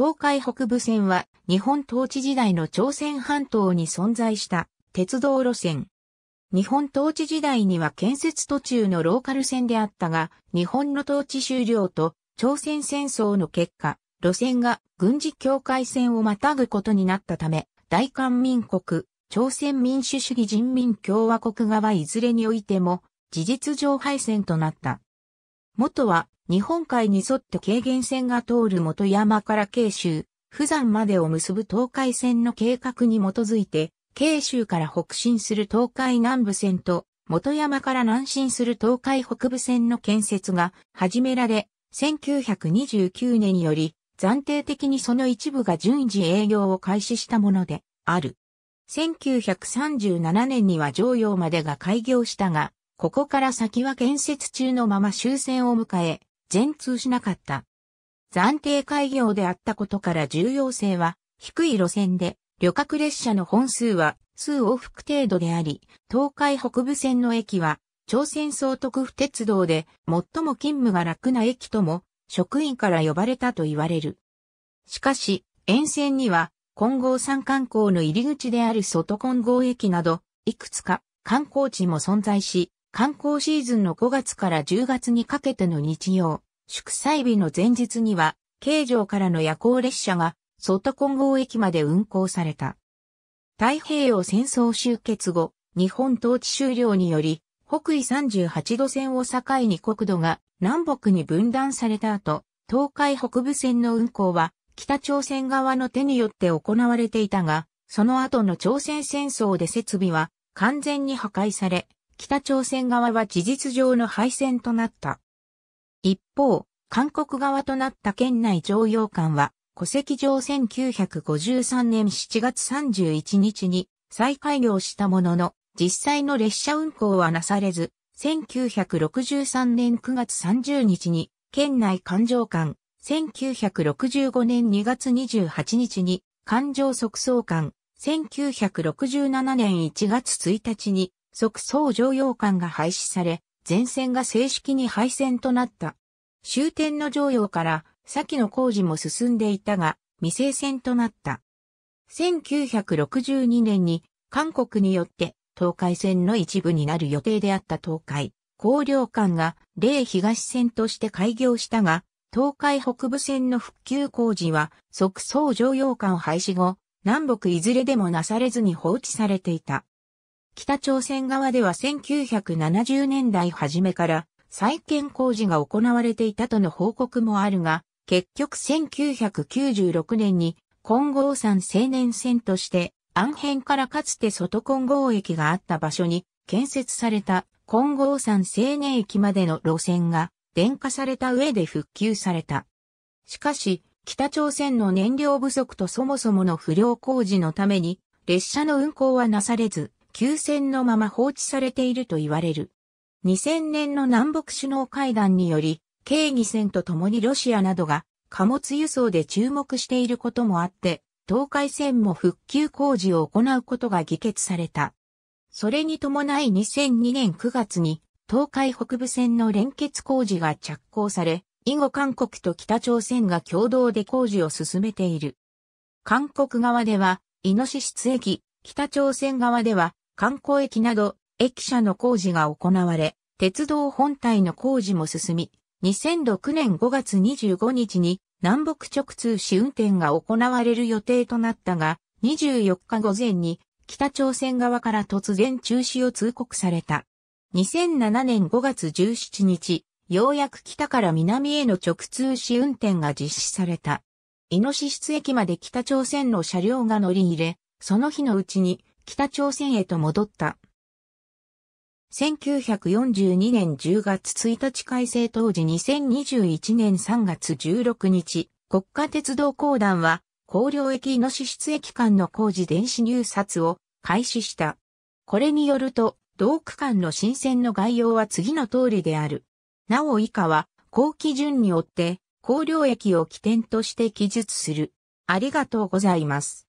東海北部線は日本統治時代の朝鮮半島に存在した鉄道路線。日本統治時代には建設途中のローカル線であったが、日本の統治終了と朝鮮戦争の結果、路線が軍事境界線をまたぐことになったため、大韓民国、朝鮮民主主義人民共和国側いずれにおいても、事実上敗戦となった。元は日本海に沿って軽減線が通る元山から慶州、富山までを結ぶ東海線の計画に基づいて、慶州から北進する東海南部線と、元山から南進する東海北部線の建設が始められ、1929年により、暫定的にその一部が順次営業を開始したものである。1937年には常用までが開業したが、ここから先は建設中のまま終戦を迎え、全通しなかった。暫定開業であったことから重要性は低い路線で、旅客列車の本数は数往復程度であり、東海北部線の駅は朝鮮総督府鉄道で最も勤務が楽な駅とも職員から呼ばれたと言われる。しかし、沿線には金剛山観光の入り口である外金剛駅など、いくつか観光地も存在し、観光シーズンの5月から10月にかけての日曜、祝祭日の前日には、京城からの夜行列車が、外金剛駅まで運行された。太平洋戦争終結後、日本統治終了により、北緯38度線を境に国土が南北に分断された後、東海北部線の運行は北朝鮮側の手によって行われていたが、その後の朝鮮戦争で設備は完全に破壊され、北朝鮮側は事実上の敗戦となった。一方、韓国側となった県内常用艦は、戸籍上1953年7月31日に再開業したものの、実際の列車運行はなされず、1963年9月30日に、県内環状館、1965年2月28日に、環状即走館、1967年1月1日に、即総常用艦が廃止され、前線が正式に廃線となった。終点の常用から先の工事も進んでいたが、未成線となった。1962年に韓国によって東海線の一部になる予定であった東海、高陵館が例東線として開業したが、東海北部線の復旧工事は即総常用館廃止後、南北いずれでもなされずに放置されていた。北朝鮮側では1970年代初めから再建工事が行われていたとの報告もあるが、結局1996年に金剛山青年線として安辺からかつて外金剛駅があった場所に建設された金剛山青年駅までの路線が電化された上で復旧された。しかし、北朝鮮の燃料不足とそもそもの不良工事のために列車の運行はなされず、休戦のまま放置されていると言われる。2000年の南北首脳会談により、軽義戦とともにロシアなどが貨物輸送で注目していることもあって、東海線も復旧工事を行うことが議決された。それに伴い2002年9月に東海北部線の連結工事が着工され、以後韓国と北朝鮮が共同で工事を進めている。韓国側では、イノシシツ駅、北朝鮮側では、観光駅など、駅舎の工事が行われ、鉄道本体の工事も進み、2006年5月25日に南北直通試運転が行われる予定となったが、24日午前に北朝鮮側から突然中止を通告された。2007年5月17日、ようやく北から南への直通試運転が実施された。イノシシ駅まで北朝鮮の車両が乗り入れ、その日のうちに北朝鮮へと戻った。1942年10月1日改正当時2021年3月16日、国家鉄道公団は、高陵駅イノシ出駅間の工事電子入札を開始した。これによると、同区間の新線の概要は次の通りである。なお以下は、後期順によって、高陵駅を起点として記述する。ありがとうございます。